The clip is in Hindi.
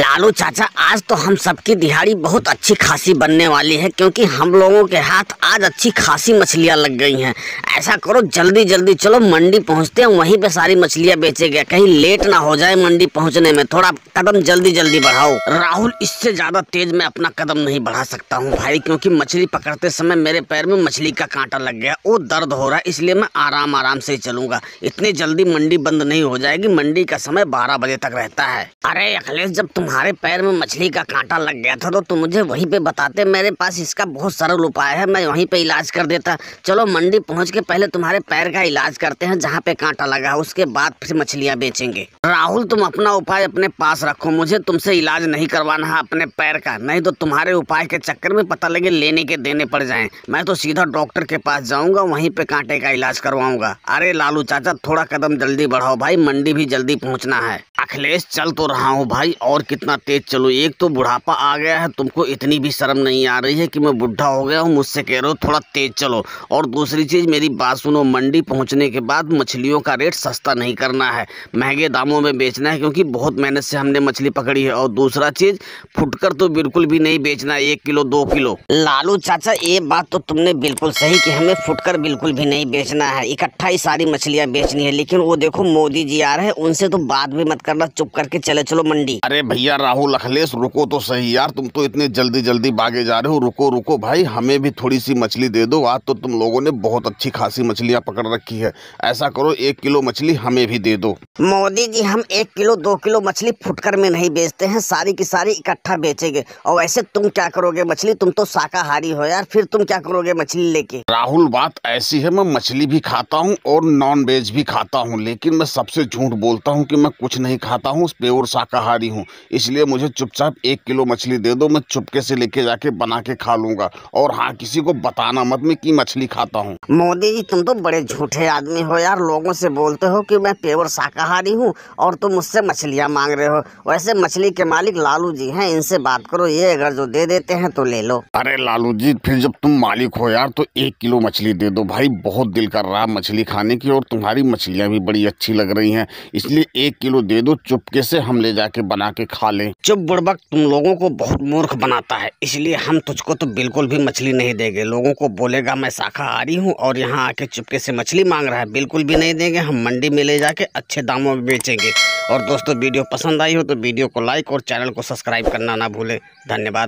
लालू चाचा आज तो हम सबकी दिहाड़ी बहुत अच्छी खासी बनने वाली है क्योंकि हम लोगों के हाथ आज अच्छी खासी मछलियाँ लग गई हैं ऐसा करो जल्दी जल्दी चलो मंडी पहुँचते हैं वहीं पे सारी मछलियाँ बेचे गए कहीं लेट ना हो जाए मंडी पहुँचने में थोड़ा कदम जल्दी जल्दी बढ़ाओ राहुल इससे ज़्यादा तेज मैं अपना कदम नहीं बढ़ा सकता हूँ भाई क्योंकि मछली पकड़ते समय मेरे पैर में मछली का कांटा लग गया वो दर्द हो रहा है इसलिए मैं आराम आराम से ही चलूंगा इतनी जल्दी मंडी बंद नहीं हो जाएगी मंडी का समय बारह बजे तक रहता है अरे अखिलेश जब तुम तुम्हारे पैर में मछली का कांटा लग गया था तो तुम मुझे वहीं पे बताते मेरे पास इसका बहुत सरल उपाय है मैं वहीं पे इलाज कर देता चलो मंडी पहुंच के पहले तुम्हारे पैर का इलाज करते हैं जहाँ पे कांटा लगा उसके बाद फिर मछलियाँ बेचेंगे राहुल तुम अपना उपाय अपने पास रखो मुझे तुमसे इलाज नहीं करवाना है अपने पैर का नहीं तो तुम्हारे उपाय के चक्कर में पता लगे लेने के देने पड़ जाए मैं तो सीधा डॉक्टर के पास जाऊँगा वहीं पे कांटे का इलाज करवाऊंगा अरे लालू चाचा थोड़ा कदम जल्दी बढ़ाओ भाई मंडी भी जल्दी पहुँचना है अखिलेश चल तो रहा हूँ भाई और कितना तेज चलो एक तो बुढ़ापा आ गया है तुमको इतनी भी शर्म नहीं आ रही है कि मैं बुढ़ा हो गया हूँ मुझसे कह रहे हो थोड़ा तेज चलो और दूसरी चीज़ मेरी बात सुनो मंडी पहुँचने के बाद मछलियों का रेट सस्ता नहीं करना है महंगे दामों में बेचना है क्योंकि बहुत मेहनत से हमने मछली पकड़ी है और दूसरा चीज़ फुटकर तो बिल्कुल भी नहीं बेचना एक किलो दो किलो लालू चाचा ये बात तो तुमने बिल्कुल सही कि हमें फुटकर बिल्कुल भी नहीं बेचना है इकट्ठा ही सारी मछलियाँ बेचनी है लेकिन वो देखो मोदी जी आ रहे हैं उनसे तो बात भी मत करना चुप करके चले चलो मंडी अरे भैया भैया राहुल अखिलेश रुको तो सही यार तुम तो इतने जल्दी जल्दी भागे जा रहे हो रुको रुको भाई हमें भी थोड़ी सी मछली दे दो आज तो तुम लोगों ने बहुत अच्छी खासी मछलियाँ पकड़ रखी है ऐसा करो एक किलो मछली हमें भी दे दो मोदी जी हम एक किलो दो किलो मछली फुटकर में नहीं बेचते हैं सारी की सारी इकट्ठा बेचेंगे और वैसे तुम क्या करोगे मछली तुम तो शाकाहारी हो यार फिर तुम क्या करोगे मछली लेके राहुल बात ऐसी है मैं मछली भी खाता हूँ और नॉन वेज भी खाता हूँ लेकिन मैं सबसे झूठ बोलता हूँ की मैं कुछ नहीं खाता हूँ प्योर शाकाहारी हूँ इसलिए मुझे चुपचाप एक किलो मछली दे दो मैं चुपके से लेके जाके बना के खा लूंगा और हाँ किसी को बताना मत मैं की मछली खाता हूँ मोदी जी तुम तो बड़े झूठे आदमी हो यार लोगों से बोलते हो कि मैं प्योर शाकाहारी हूँ और तुम मुझसे मछलियाँ मांग रहे हो वैसे मछली के मालिक लालू जी है इनसे बात करो ये अगर जो दे देते हैं तो ले लो अरे लालू जी फिर जब तुम मालिक हो यार तो एक किलो मछली दे दो भाई बहुत दिल कर रहा मछली खाने की और तुम्हारी मछलियाँ भी बड़ी अच्छी लग रही है इसलिए एक किलो दे दो चुपके से हम ले जाके बना के खा लें चुप बुड़बक तुम लोगों को बहुत मूर्ख बनाता है इसलिए हम तुझको तो बिल्कुल भी मछली नहीं देंगे लोगों को बोलेगा मैं शाकाहारी हूँ और यहाँ आके चुपके से मछली मांग रहा है बिल्कुल भी नहीं देंगे हम मंडी में ले जाके अच्छे दामों में बेचेंगे और दोस्तों वीडियो पसंद आई हो तो वीडियो को लाइक और चैनल को सब्सक्राइब करना ना भूलें धन्यवाद